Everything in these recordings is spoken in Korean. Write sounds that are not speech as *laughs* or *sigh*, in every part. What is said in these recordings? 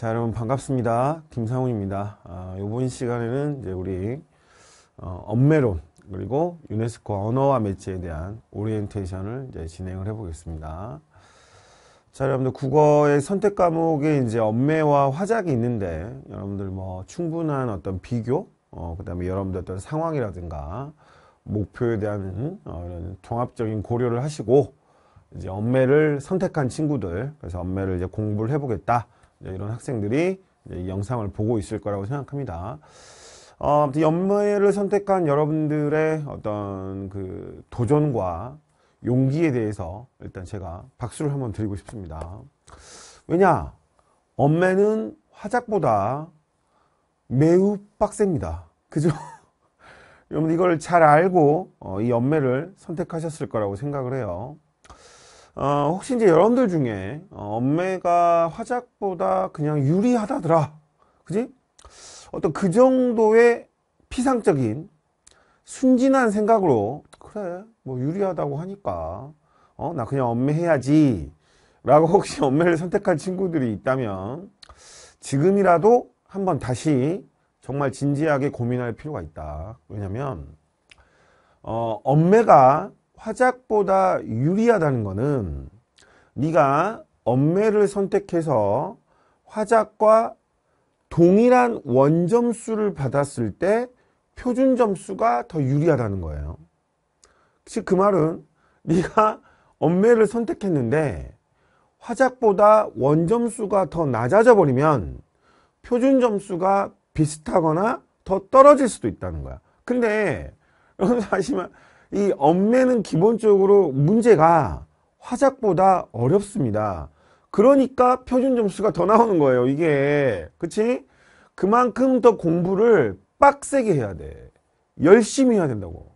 자 여러분 반갑습니다 김상훈입니다 아, 이번 시간에는 이제 우리 어, 엄매론 그리고 유네스코 언어와 매체에 대한 오리엔테이션을 이제 진행을 해 보겠습니다 자 여러분들 국어의 선택 과목에 이제 엄매와 화작이 있는데 여러분들 뭐 충분한 어떤 비교 어, 그 다음에 여러분들 어떤 상황이라든가 목표에 대한 어, 이런 종합적인 고려를 하시고 이제 엄매를 선택한 친구들 그래서 엄매를 이제 공부를 해보겠다 이런 학생들이 이 영상을 보고 있을 거라고 생각합니다. 어, 연매를 선택한 여러분들의 어떤 그 도전과 용기에 대해서 일단 제가 박수를 한번 드리고 싶습니다. 왜냐? 엄매는 화작보다 매우 빡셉니다. 그죠? *laughs* 여러분 이걸 잘 알고 어, 이 연매를 선택하셨을 거라고 생각을 해요. 어, 혹시 이제 여러분들 중에 어, 엄매가 화작보다 그냥 유리하다더라 그지? 어떤 그 정도의 피상적인 순진한 생각으로 그래 뭐 유리하다고 하니까 어나 그냥 엄매 해야지 라고 *laughs* 혹시 엄매를 선택한 친구들이 있다면 지금이라도 한번 다시 정말 진지하게 고민할 필요가 있다 왜냐면 어 엄매가 화작보다 유리하다는 것은 네가 엄매를 선택해서 화작과 동일한 원점수를 받았을 때 표준 점수가 더 유리하다는 거예요. 즉 그 말은 네가 엄매를 선택했는데 화작보다 원점수가 더 낮아져 버리면 표준 점수가 비슷하거나 더 떨어질 수도 있다는 거야. 근데 여러분 다시 말이 엄매는 기본적으로 문제가 화작보다 어렵습니다. 그러니까 표준 점수가 더 나오는 거예요. 이게 그치? 그만큼 더 공부를 빡세게 해야 돼. 열심히 해야 된다고.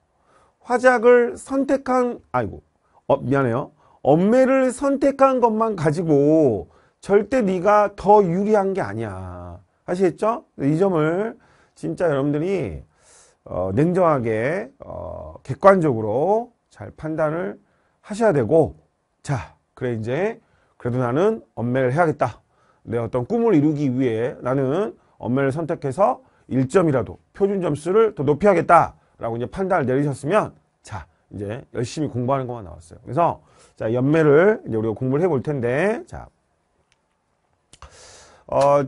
화작을 선택한 아이고 어, 미안해요. 엄매를 선택한 것만 가지고 절대 네가 더 유리한 게 아니야. 아시겠죠? 이 점을 진짜 여러분들이 어, 냉정하게 어, 객관적으로 잘 판단을 하셔야 되고 자 그래 이제 그래도 나는 엄매를 해야겠다 내 어떤 꿈을 이루기 위해 나는 엄매를 선택해서 1점이라도 표준 점수를 더 높여야겠다 라고 이제 판단을 내리셨으면 자 이제 열심히 공부하는 것만 나왔어요 그래서 자 연매를 이제 우리가 공부를 해볼 텐데 자 어,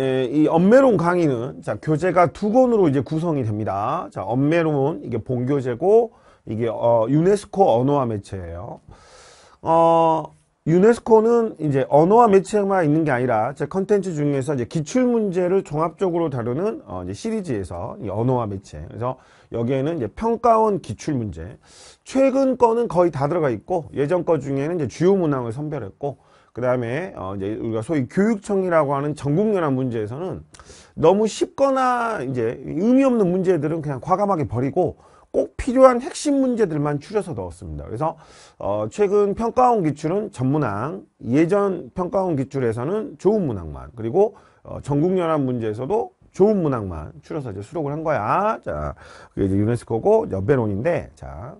예, 이 엄매론 강의는 자 교재가 두 권으로 이제 구성이 됩니다. 자 엄매론 이게 본교재고 이게 어, 유네스코 언어와 매체예요. 어 유네스코는 이제 언어와 매체만 있는 게 아니라 제 컨텐츠 중에서 이제 기출 문제를 종합적으로 다루는 어, 이제 시리즈에서 이 언어와 매체. 그래서 여기에는 이제 평가원 기출 문제. 최근 거는 거의 다 들어가 있고 예전 거 중에는 이제 주요 문항을 선별했고. 그 다음에 어 이제 우리가 소위 교육청이라고 하는 전국연합 문제에서는 너무 쉽거나 이제 의미 없는 문제들은 그냥 과감하게 버리고 꼭 필요한 핵심 문제들만 추려서 넣었습니다. 그래서 어 최근 평가원 기출은 전문항, 예전 평가원 기출에서는 좋은 문항만, 그리고 어 전국연합 문제에서도 좋은 문항만 추려서 이제 수록을 한 거야. 자, 그게 이제 유네스코고 연배론인데, 자,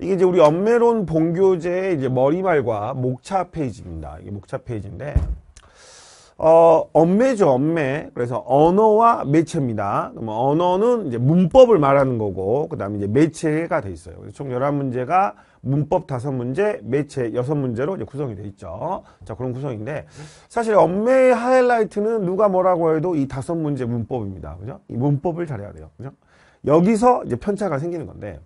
이게 이제 우리 엄매론 본교재의 이제 머리말과 목차 페이지입니다. 이게 목차 페이지인데 어, 엄매죠, 엄매. 그래서 언어와 매체입니다. 그러 언어는 이제 문법을 말하는 거고, 그 다음에 이제 매체가 돼 있어요. 총 11문제가 문법 5문제, 매체 6문제로 이제 구성이 돼 있죠. 자, 그런 구성인데, 사실 엄매의 하이라이트는 누가 뭐라고 해도 이 5문제 문법입니다. 그죠? 이 문법을 잘해야 돼요. 그죠? 여기서 이제 편차가 생기는 건데,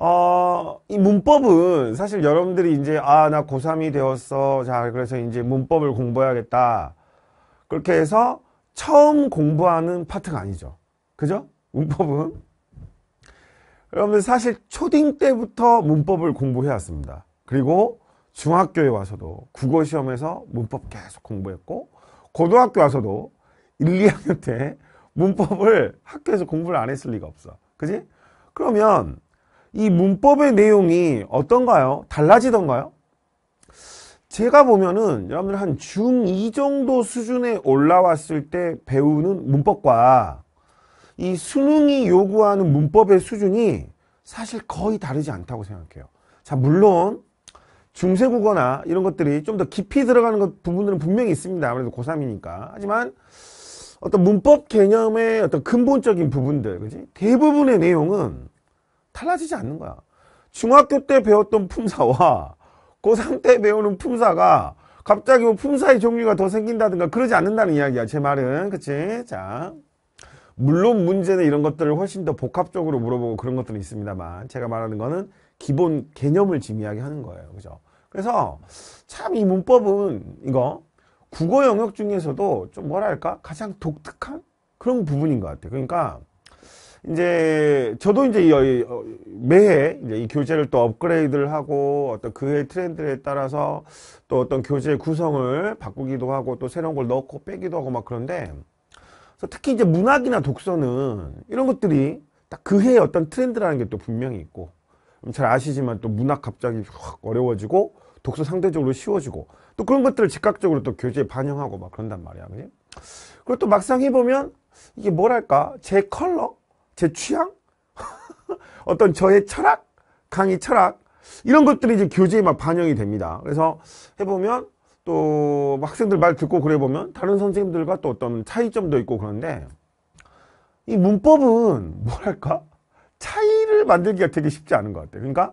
어, 이 문법은 사실 여러분들이 이제, 아, 나 고3이 되었어. 자, 그래서 이제 문법을 공부해야겠다. 그렇게 해서 처음 공부하는 파트가 아니죠. 그죠? 문법은. 여러분들 사실 초딩 때부터 문법을 공부해 왔습니다. 그리고 중학교에 와서도 국어 시험에서 문법 계속 공부했고, 고등학교 와서도 1, 2학년 때 문법을 학교에서 공부를 안 했을 리가 없어. 그지? 그러면 이 문법의 내용이 어떤가요? 달라지던가요? 제가 보면은 여러분들 한 중 2 정도 수준에 올라왔을 때 배우는 문법과 이 수능이 요구하는 문법의 수준이 사실 거의 다르지 않다고 생각해요. 자, 물론 중세국어나 이런 것들이 좀 더 깊이 들어가는 것 부분들은 분명히 있습니다. 아무래도 고3이니까. 하지만 어떤 문법 개념의 어떤 근본적인 부분들, 그지? 대부분의 내용은 달라지지 않는 거야. 중학교 때 배웠던 품사와 고3 때 배우는 품사가 갑자기 뭐 품사의 종류가 더 생긴다든가 그러지 않는다는 이야기야. 제 말은. 그치? 자. 물론 문제는 이런 것들을 훨씬 더 복합적으로 물어보고 그런 것들은 있습니다만 제가 말하는 거는 기본 개념을 지미하게 하는 거예요. 그죠? 그래서 참 이 문법은 이거 국어 영역 중에서도 좀 뭐랄까 가장 독특한 그런 부분인 것 같아요. 그러니까 이제 저도 이제 어, 어, 매해 이제 이 교재를 또 업그레이드를 하고 어떤 그의 트렌드에 따라서 또 어떤 교재 구성을 바꾸기도 하고 또 새로운 걸 넣고 빼기도 하고 막 그런데 특히 이제 문학이나 독서는 이런 것들이 딱 그 해의 어떤 트렌드라는 게 또 분명히 있고 잘 아시지만 또 문학 갑자기 확 어려워지고 독서 상대적으로 쉬워지고 또 그런 것들을 즉각적으로 또 교재에 반영하고 막 그런단 말이야 그냥 그리고 또 막상 해보면 이게 뭐랄까 제 컬러 제 취향? *laughs* 어떤 저의 철학? 강의 철학? 이런 것들이 이제 교재에 막 반영이 됩니다. 그래서 해보면 또 학생들 말 듣고 그래 보면 다른 선생님들과 또 어떤 차이점도 있고 그런데 이 문법은 뭐랄까 차이를 만들기가 되게 쉽지 않은 것 같아요. 그러니까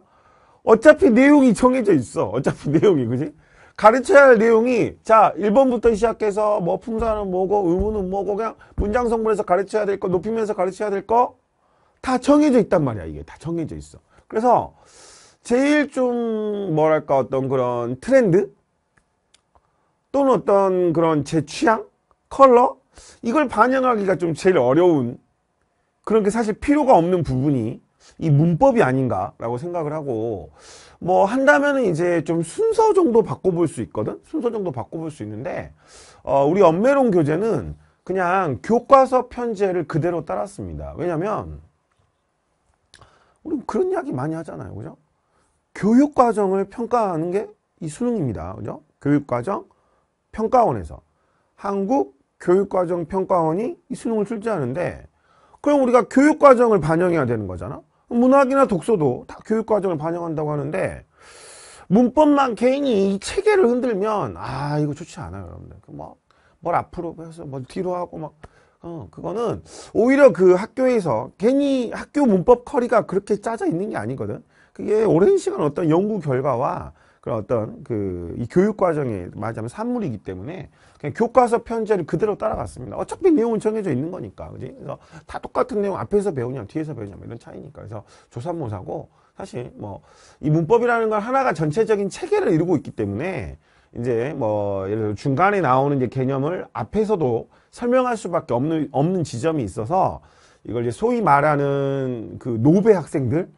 어차피 내용이 정해져 있어. 어차피 *laughs* 내용이 그지? 가르쳐야 할 내용이 자 1번부터 시작해서 뭐 품사는 뭐고 의무는 뭐고 그냥 문장 성분에서 가르쳐야 될 거 높이면서 가르쳐야 될 거 다 정해져 있단 말이야 이게 다 정해져 있어 그래서 제일 좀 뭐랄까 어떤 그런 트렌드 또는 어떤 그런 제 취향 컬러 이걸 반영하기가 좀 제일 어려운 그런 게 사실 필요가 없는 부분이 이 문법이 아닌가라고 생각을 하고 뭐 한다면은 이제 좀 순서 정도 바꿔볼 수 있거든 순서 정도 바꿔볼 수 있는데 어, 우리 엄매론 교재는 그냥 교과서 편제를 그대로 따랐습니다 왜냐면 우리 그런 이야기 많이 하잖아요 그죠 교육과정을 평가하는 게 이 수능입니다 그죠 교육과정 평가원에서 한국 교육과정 평가원이 이 수능을 출제하는데 그럼 우리가 교육과정을 반영해야 되는 거잖아 문학이나 독서도 다 교육과정을 반영한다고 하는데 문법만 괜히 이 체계를 흔들면 아 이거 좋지 않아요 여러분들 그 뭐뭘 앞으로 해서 뭘 뭐 뒤로 하고 막 어, 그거는 오히려 그 학교에서 괜히 학교 문법 커리가 그렇게 짜져 있는 게 아니거든 그게 오랜 시간 어떤 연구 결과와 그런 어떤 그 이 교육 과정에 말하자면 산물이기 때문에 그냥 교과서 편제를 그대로 따라갔습니다. 어차피 내용은 정해져 있는 거니까, 그지? 그래서 다 똑같은 내용 앞에서 배우냐, 뒤에서 배우냐 이런 차이니까. 그래서 조산모사고 사실 뭐 이 문법이라는 건 하나가 전체적인 체계를 이루고 있기 때문에 이제 뭐 예를 들어 중간에 나오는 이제 개념을 앞에서도 설명할 수밖에 없는 없는 지점이 있어서 이걸 이제 소위 말하는 그 노배 학생들은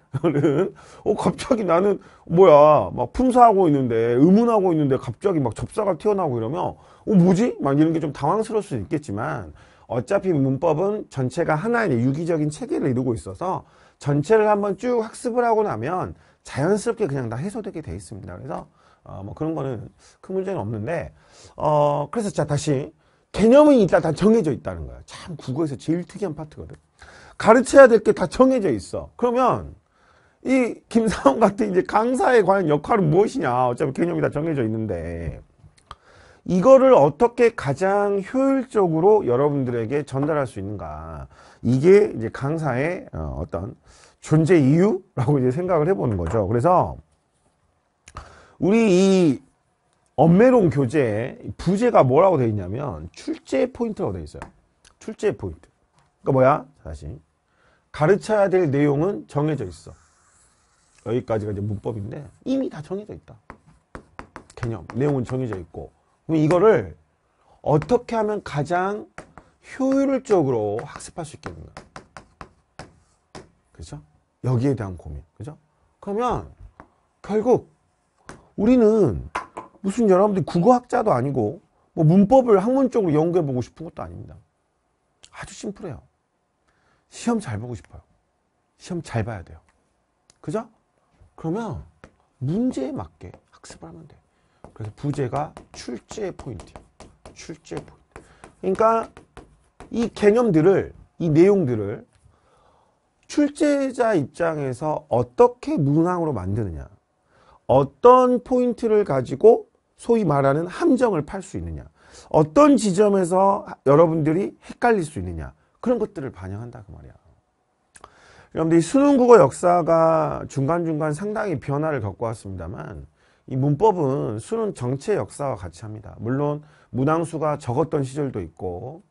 어 갑자기 나는 뭐야 막 품사하고 있는데 의문하고 있는데 갑자기 막 접사가 튀어나오고 이러면 어 뭐지 막 이런 게 좀 당황스러울 수 있겠지만 어차피 문법은 전체가 하나의 유기적인 체계를 이루고 있어서 전체를 한번 쭉 학습을 하고 나면 자연스럽게 그냥 다 해소되게 돼 있습니다. 그래서 어, 뭐 그런 거는 큰 문제는 없는데 어 그래서 자 다시 개념은 일단 다 정해져 있다는 거야. 참 국어에서 제일 특이한 파트거든. 가르쳐야 될 게 다 정해져 있어. 그러면 이 김사원 같은 이제 강사의 과연 역할은 무엇이냐. 어차피 개념이 다 정해져 있는데 이거를 어떻게 가장 효율적으로 여러분들에게 전달할 수 있는가. 이게 이제 강사의 어, 어떤 존재 이유라고 이제 생각을 해보는 거죠. 그래서 우리 이 엄매론 교재 부제가 뭐라고 되어 있냐면 출제 포인트라고 되어 있어요. 출제 포인트. 그 뭐야? 사실 가르쳐야 될 내용은 정해져 있어. 여기까지가 이제 문법인데 이미 다 정해져 있다. 개념, 내용은 정해져 있고 그럼 이거를 어떻게 하면 가장 효율적으로 학습할 수 있겠는가? 그죠? 여기에 대한 고민. 그죠? 그러면 결국 우리는 무슨 여러분들 국어학자도 아니고 뭐 문법을 학문 적으로 연구해 보고 싶은 것도 아닙니다. 아주 심플해요. 시험 잘 보고 싶어요. 시험 잘 봐야 돼요. 그죠? 그러면 문제에 맞게 학습을 하면 돼. 그래서 부제가 출제 포인트예요. 출제 포인트. 그러니까 이 개념들을, 이 내용들을 출제자 입장에서 어떻게 문항으로 만드느냐. 어떤 포인트를 가지고 소위 말하는 함정을 팔 수 있느냐. 어떤 지점에서 여러분들이 헷갈릴 수 있느냐. 그런 것들을 반영한다 그 말이야. 여러분들 이 수능국어 역사가 중간중간 상당히 변화를 겪고 왔습니다만 이 문법은 수능 정체 역사와 같이 합니다. 물론 문항수가 적었던 시절도 있고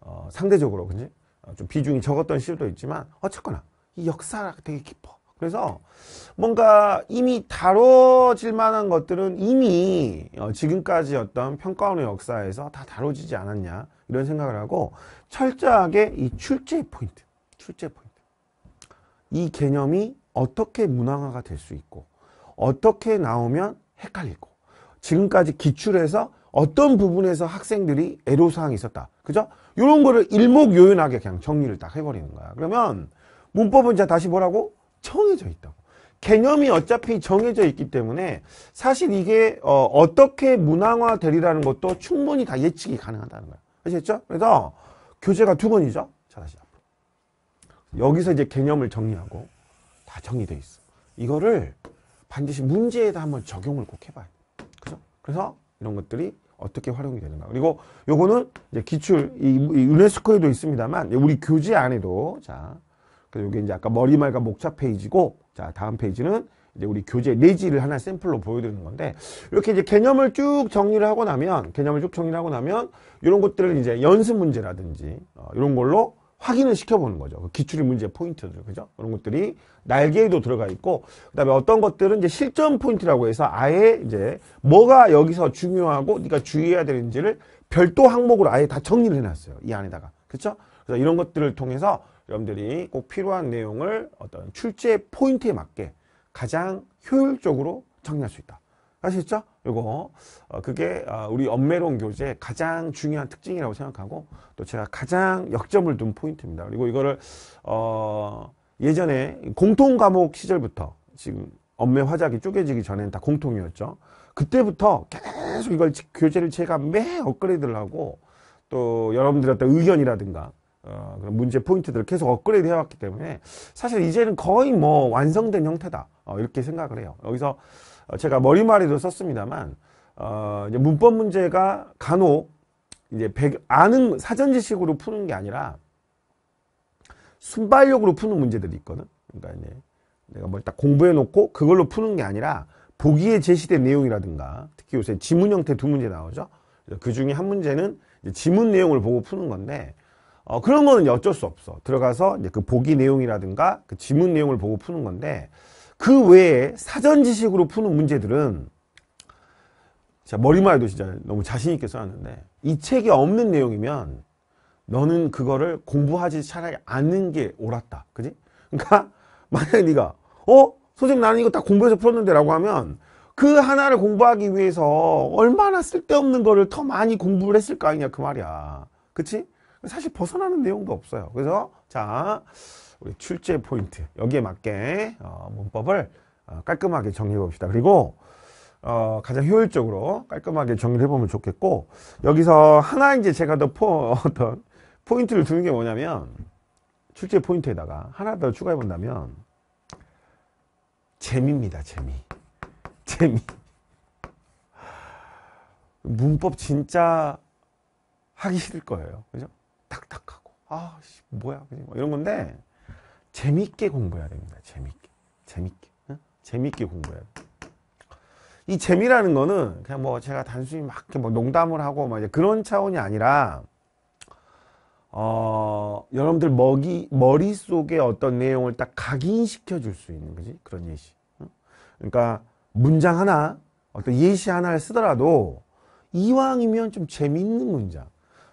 어, 상대적으로 그지 어, 좀 비중이 적었던 시절도 있지만 어쨌거나 이 역사가 되게 깊어. 그래서 뭔가 이미 다뤄질 만한 것들은 이미 어, 지금까지 어떤 평가원의 역사에서 다 다뤄지지 않았냐 이런 생각을 하고 철저하게 이 출제 포인트, 출제 포인트. 이 개념이 어떻게 문항화가 될 수 있고 어떻게 나오면 헷갈리고 지금까지 기출 해서 어떤 부분에서 학생들이 애로사항이 있었다. 그죠? 이런 거를 일목요연하게 그냥 정리를 딱 해버리는 거야. 그러면 문법은 이제 다시 뭐라고? 정해져 있다고. 개념이 어차피 정해져 있기 때문에 사실 이게 어, 어떻게 문항화 되리라는 것도 충분히 다 예측이 가능하다는 거야. 아시겠죠? 그래서 교재가 두 권이죠. 자, 다시 앞으로. 여기서 이제 개념을 정리하고 다 정리돼 있어. 이거를 반드시 문제에다 한번 적용을 꼭 해봐야 그죠? 그래서 이런 것들이 어떻게 활용이 되는가. 그리고 요거는 이제 기출, 이, 이 유네스코에도 있습니다만, 우리 교재 안에도, 자, 요게 이제 아까 머리말과 목차 페이지고, 자, 다음 페이지는 이제 우리 교재 내지를 하나 샘플로 보여드리는 건데 이렇게 이제 개념을 쭉 정리를 하고 나면 개념을 쭉 정리를 하고 나면 이런 것들을 이제 연습 문제라든지 어, 이런 걸로 확인을 시켜보는 거죠. 그 기출의 문제 포인트들, 그죠? 그런 것들이 날개에도 들어가 있고, 그 다음에 어떤 것들은 이제 실전 포인트라고 해서 아예 이제 뭐가 여기서 중요하고 네가 주의해야 되는지를 별도 항목으로 아예 다 정리를 해놨어요. 이 안에다가. 그렇죠 그래서 이런 것들을 통해서 여러분들이 꼭 필요한 내용을 어떤 출제 포인트에 맞게 가장 효율적으로 정리할 수 있다. 아시겠죠? 요거 어, 그게 어, 우리 엄매론 교재의 가장 중요한 특징이라고 생각하고 또 제가 가장 역점을 둔 포인트입니다. 그리고 이거를 어, 예전에 공통 과목 시절부터 지금 엄매 화작이 쪼개지기 전에는 다 공통이었죠. 그때부터 계속 이걸 교재를 제가 매 업그레이드를 하고 또여러분들한테 의견이라든가 어, 그런 문제 포인트들을 계속 업그레이드 해왔기 때문에 사실 이제는 거의 뭐 완성된 형태다 어, 이렇게 생각을 해요. 여기서 어, 제가 머리말에도 썼습니다만 어, 이제 문법 문제가 간혹 이제 백, 아는 사전 지식으로 푸는 게 아니라 순발력으로 푸는 문제들이 있거든. 그러니까 이제 내가 뭘 딱 공부해 놓고 그걸로 푸는 게 아니라 보기에 제시된 내용이라든가 특히 요새 지문 형태 두 문제 나오죠. 그 중에 한 문제는 지문 내용을 보고 푸는 건데 어, 그런 거는 어쩔 수 없어. 들어가서 이제 그 보기 내용이라든가 그 지문 내용을 보고 푸는 건데 그 외에 사전 지식으로 푸는 문제들은 자 머리말도 진짜 너무 자신 있게 써놨는데 이 책이 없는 내용이면 너는 그거를 공부하지 차라리 않는 게 옳았다. 그지? 그러니까 *laughs* 만약에 네가 어? 선생님 나는 이거 다 공부해서 풀었는데 라고 하면 그 하나를 공부하기 위해서 얼마나 쓸데없는 거를 더 많이 공부를 했을 거 아니냐 그 말이야. 그치? 사실 벗어나는 내용도 없어요. 그래서 자 우리 출제 포인트 여기에 맞게 어, 문법을 어, 깔끔하게 정리해 봅시다. 그리고 어, 가장 효율적으로 깔끔하게 정리를 해보면 좋겠고 여기서 하나 이제 제가 더 포, *laughs* 어떤 포인트를 두는 게 뭐냐면 출제 포인트에다가 하나 더 추가해 본다면 재미입니다 재미 *laughs* 재미 문법 진짜 하기 싫을 거예요 그죠 딱딱하고 아 뭐야 그냥 뭐 이런 건데 재밌게 공부해야 됩니다 재밌게 재밌게 응? 재밌게 공부해야 돼. 이 재미라는 거는 그냥 뭐 제가 단순히 막뭐 농담을 하고 막 그런 차원이 아니라 어 여러분들 먹이 머릿속에 어떤 내용을 딱 각인시켜 줄 수 있는 거지 그런 예시 그러니까 문장 하나 어떤 예시 하나를 쓰더라도 이왕이면 좀 재밌는 문장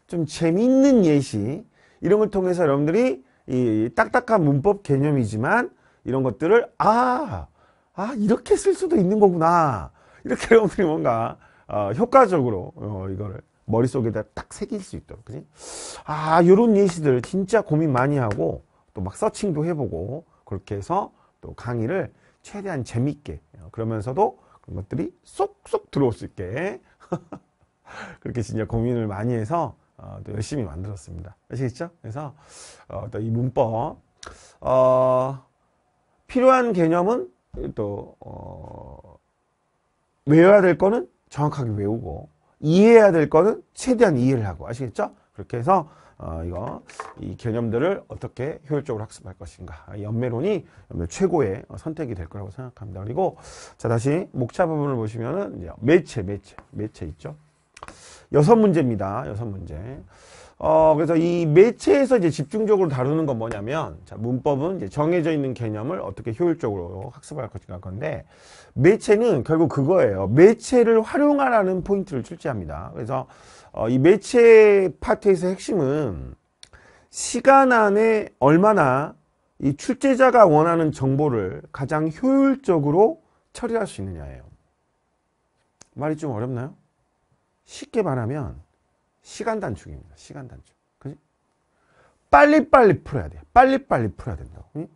좀 재미있는 예시 이런 걸 통해서 여러분들이 이 딱딱한 문법 개념이지만 이런 것들을 아, 아 이렇게 쓸 수도 있는 거구나 이렇게 *laughs* 여러분들이 뭔가 어, 효과적으로 어, 이거를 머릿속에다 딱 새길 수 있도록 그지? 아 요런 예시들 진짜 고민 많이 하고 또 막 서칭도 해보고 그렇게 해서 또 강의를 최대한 재밌게 어, 그러면서도 그런 것들이 쏙쏙 들어올 수 있게 *laughs* 그렇게 진짜 고민을 많이 해서 아, 또 열심히 만들었습니다. 아시겠죠? 그래서 어, 또 이 문법 어, 필요한 개념은 또 어, 외워야 될 거는 정확하게 외우고 이해해야 될 거는 최대한 이해를 하고 아시겠죠? 그렇게 해서 어, 이거 이 개념들을 어떻게 효율적으로 학습할 것인가 연매론이 최고의 선택이 될 거라고 생각합니다. 그리고 자 다시 목차 부분을 보시면은 매체 매체 매체 있죠. 여섯 문제입니다. 여섯 문제. 어, 그래서 이 매체에서 이제 집중적으로 다루는 건 뭐냐면, 자, 문법은 이제 정해져 있는 개념을 어떻게 효율적으로 학습할 것인가 건데, 매체는 결국 그거예요. 매체를 활용하라는 포인트를 출제합니다. 그래서, 어, 이 매체 파트에서 핵심은 시간 안에 얼마나 이 출제자가 원하는 정보를 가장 효율적으로 처리할 수 있느냐예요. 말이 좀 어렵나요? 쉽게 말하면 시간 단축입니다. 시간 단축. 그지? 빨리빨리 풀어야 돼. 빨리빨리 풀어야 된다고. 응?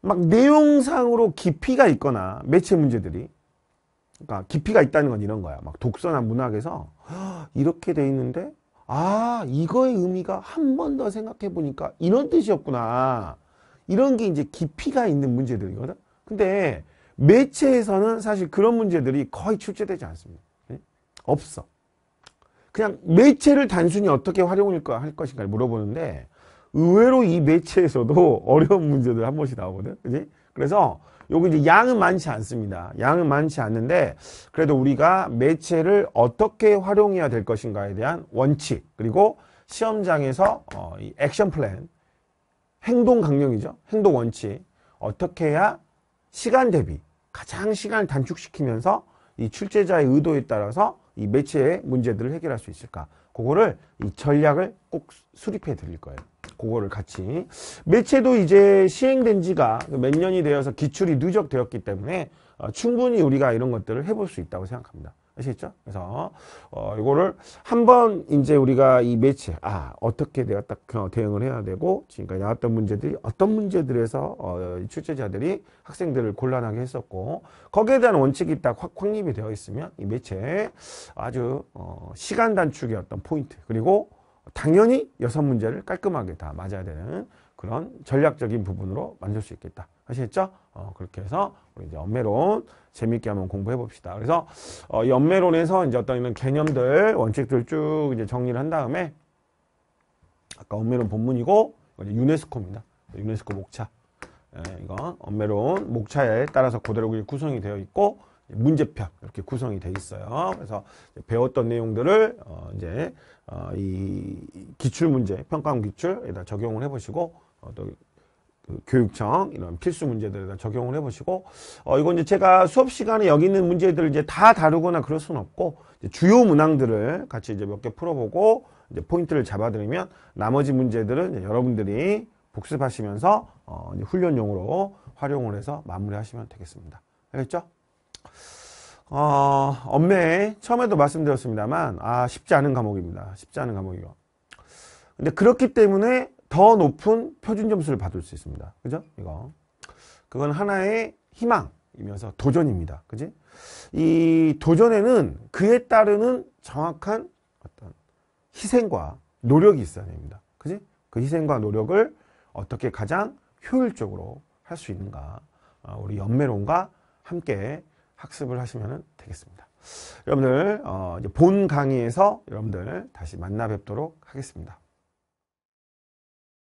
막 내용상으로 깊이가 있거나 매체 문제들이 그러니까 깊이가 있다는 건 이런 거야. 막 독서나 문학에서 *gasps* 이렇게 돼 있는데 아 이거의 의미가 한 번 더 생각해 보니까 이런 뜻이었구나. 이런 게 이제 깊이가 있는 문제들이거든. 근데 매체에서는 사실 그런 문제들이 거의 출제되지 않습니다. 없어. 그냥 매체를 단순히 어떻게 활용할 것인가 물어보는데 의외로 이 매체에서도 *laughs* 어려운 문제들 한 번씩 나오거든. 그지? 그래서 요거 이제 양은 많지 않습니다. 양은 많지 않는데 그래도 우리가 매체를 어떻게 활용해야 될 것인가에 대한 원칙 그리고 시험장에서 어, 이 액션 플랜 행동 강령이죠. 행동 원칙 어떻게 해야 시간 대비 가장 시간을 단축시키면서 이 출제자의 의도에 따라서 이 매체의 문제들을 해결할 수 있을까? 그거를 이 전략을 꼭 수립해 드릴 거예요. 그거를 같이 매체도 이제 시행된 지가 몇 년이 되어서 기출이 누적되었기 때문에 어, 충분히 우리가 이런 것들을 해볼 수 있다고 생각합니다. 아시겠죠? 그래서 어, 이거를 한번 이제 우리가 이 매치 아 어떻게 내가 딱 어, 대응을 해야 되고 지금까지 나왔던 문제들이 어떤 문제들에서 어, 출제자들이 학생들을 곤란하게 했었고 거기에 대한 원칙이 딱 확, 확립이 되어 있으면 이 매체에 아주 어, 시간 단축의 어떤 포인트 그리고 당연히 여섯 문제를 깔끔하게 다 맞아야 되는 그런 전략적인 부분으로 만들 수 있겠다. 아시겠죠? 어, 그렇게 해서 우리 이제 연매론 재밌게 한번 공부해 봅시다. 그래서 어, 연매론에서 이제 어떤 이런 개념들, 원칙들 쭉 이제 정리를 한 다음에 아까 언매론 본문이고 이제 유네스코입니다. 유네스코 목차. 예, 이건 언매론 목차에 따라서 그대로 구성이 되어 있고 문제편 이렇게 구성이 돼 있어요. 그래서 배웠던 내용들을 어, 이제 어, 이 기출 문제 평가원 기출에다 적용을 해보시고 어, 또그 교육청 이런 필수 문제들에다 적용을 해보시고 어 이건 이제 제가 수업 시간에 여기 있는 문제들을 이제 다 다루거나 그럴 수는 없고 주요 문항들을 같이 이제 몇 개 풀어보고 이제 포인트를 잡아드리면 나머지 문제들은 여러분들이 복습하시면서 어 훈련용으로 활용을 해서 마무리하시면 되겠습니다. 알겠죠? 어, 엄매 처음에도 말씀드렸습니다만 아 쉽지 않은 과목입니다. 쉽지 않은 과목이요. 근데 그렇기 때문에 더 높은 표준 점수를 받을 수 있습니다. 그죠? 이거. 그건 하나의 희망이면서 도전입니다. 그지? 이 도전에는 그에 따르는 정확한 어떤 희생과 노력이 있어야 됩니다. 그지? 그 희생과 노력을 어떻게 가장 효율적으로 할 수 있는가. 어, 우리 연매론과 함께 학습을 하시면 되겠습니다. 여러분들, 어, 본 강의에서 여러분들 다시 만나 뵙도록 하겠습니다.